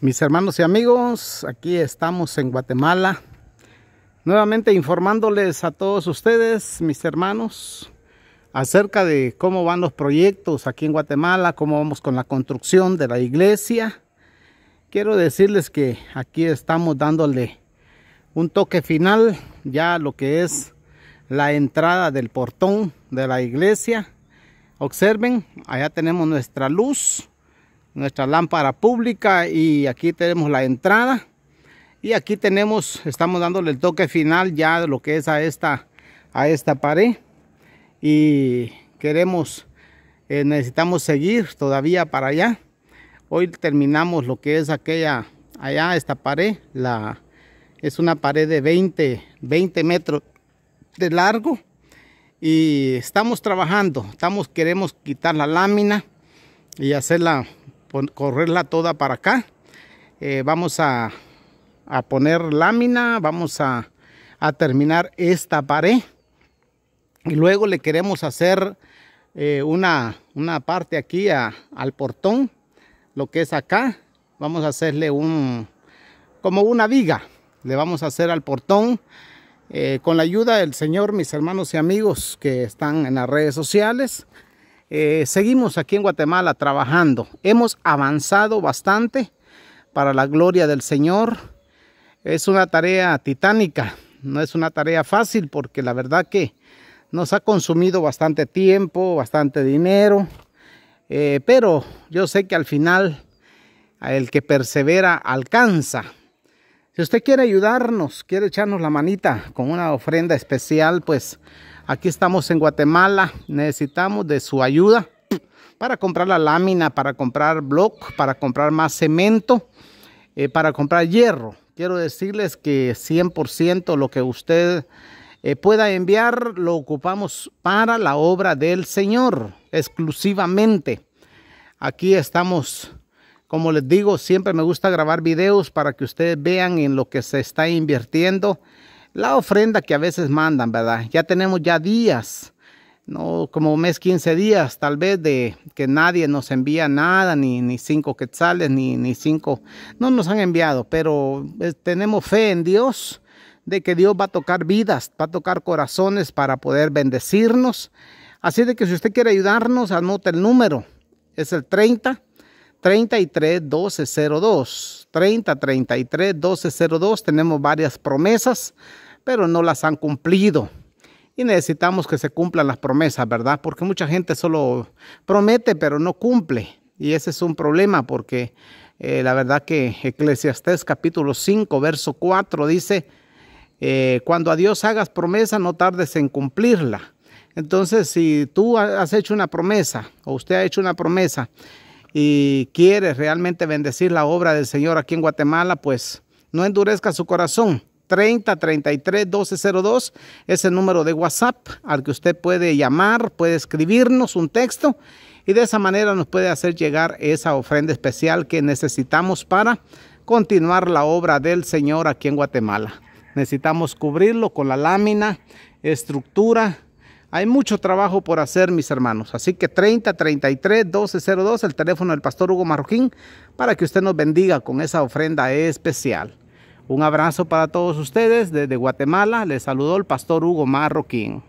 Mis hermanos y amigos, aquí estamos en Guatemala, nuevamente informándoles a todos ustedes, mis hermanos, acerca de cómo van los proyectos aquí en Guatemala, cómo vamos con la construcción de la iglesia. Quiero decirles que aquí estamos dándole un toque final ya lo que es la entrada del portón de la iglesia. Observen, allá tenemos nuestra luz nuestra lámpara pública y aquí tenemos la entrada y aquí tenemos estamos dándole el toque final ya de lo que es a esta a esta pared y queremos eh, necesitamos seguir todavía para allá hoy terminamos lo que es aquella allá esta pared la es una pared de 20 metros de largo y estamos trabajando estamos queremos quitar la lámina y hacerla correrla toda para acá. Eh, vamos a, poner lámina, vamos a, terminar esta pared. Y luego le queremos hacer eh, una, una, parte aquí al portón, lo que es acá. Vamos a hacerle un, como una viga, le vamos a hacer al portón. Eh, con la ayuda del Señor, mis hermanos y amigos que están en las redes sociales, eh, seguimos aquí en Guatemala trabajando. Hemos avanzado bastante para la gloria del Señor. Es una tarea titánica, no es una tarea fácil porque la verdad que nos ha consumido bastante tiempo, bastante dinero. Eh, pero yo sé que al final el que persevera alcanza. Si usted quiere ayudarnos, quiere echarnos la manita con una ofrenda especial, pues Aquí estamos en Guatemala, necesitamos de su ayuda para comprar la lámina, para comprar block, para comprar más cemento, eh, para comprar hierro. Quiero decirles que 100% lo que usted eh, pueda enviar lo ocupamos para la obra del Señor exclusivamente. Aquí estamos, como les digo, siempre me gusta grabar videos para que ustedes vean en lo que se está invirtiendo la ofrenda que a veces mandan, ¿verdad? Ya tenemos ya días, no como mes 15 días tal vez de que nadie nos envía nada, ni, cinco quetzales, ni, ni cinco, no nos han enviado, pero eh, tenemos fe en Dios de que Dios va a tocar vidas, va a tocar corazones para poder bendecirnos. Así de que si usted quiere ayudarnos, anota el número. Es el 30 33 1202. 30 33 1202. Tenemos varias promesas pero no las han cumplido. Y necesitamos que se cumplan las promesas, ¿verdad? Porque mucha gente solo promete, pero no cumple. Y ese es un problema porque eh, la verdad que Eclesiastés capítulo 5, verso 4 dice, eh, cuando a Dios hagas promesa, no tardes en cumplirla. Entonces, si tú has hecho una promesa o usted ha hecho una promesa y quiere realmente bendecir la obra del Señor aquí en Guatemala, pues no endurezca su corazón. 30 33 1202 es el número de WhatsApp al que usted puede llamar, puede escribirnos un texto y de esa manera nos puede hacer llegar esa ofrenda especial que necesitamos para continuar la obra del Señor aquí en Guatemala. Necesitamos cubrirlo con la lámina, estructura. Hay mucho trabajo por hacer, mis hermanos. Así que 30 33 1202, el teléfono del pastor Hugo Marroquín, para que usted nos bendiga con esa ofrenda especial. Un abrazo para todos ustedes desde Guatemala. Les saludó el pastor Hugo Marroquín.